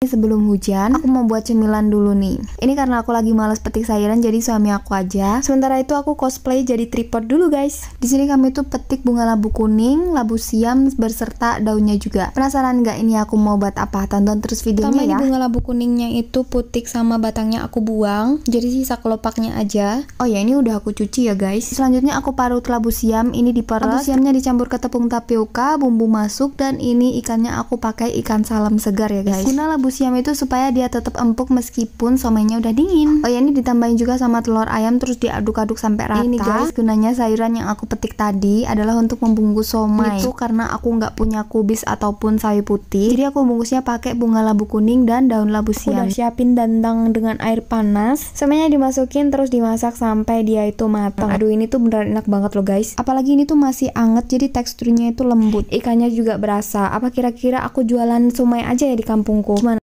Sebelum hujan, aku mau buat cemilan dulu nih. Ini karena aku lagi males petik sayuran jadi suami aku aja. Sementara itu aku cosplay jadi tripod dulu guys. Di sini kami tuh petik bunga labu kuning, labu siam berserta daunnya juga. Penasaran nggak ini aku mau buat apa? Tonton terus videonya Pertama ya. bunga labu kuningnya itu putik sama batangnya aku buang. Jadi sisa kelopaknya aja. Oh ya ini udah aku cuci ya guys. Selanjutnya aku parut labu siam, ini diparut. Labu siamnya dicampur ke tepung tapioka, bumbu masuk dan ini ikannya aku pakai ikan salam segar ya guys. Guna labu siam itu supaya dia tetap empuk meskipun somenya udah dingin. Oh ya ini ditambahin juga sama telur ayam terus diaduk-aduk sampai rata. Ini guys gunanya sayuran yang aku petik tadi adalah untuk membungkus somai. Itu karena aku nggak punya kubis ataupun sawi putih. Jadi aku bungkusnya pakai bunga labu kuning dan daun labu siam. Udah siapin dandang dengan air panas. Somenya dimasukin terus dimasak sampai dia itu matang. Aduh ini tuh beneran enak banget loh guys. Apalagi ini tuh masih anget jadi teksturnya itu lembut. Ikannya juga berasa. Apa kira-kira aku jualan somai aja ya di kampungku? Cuman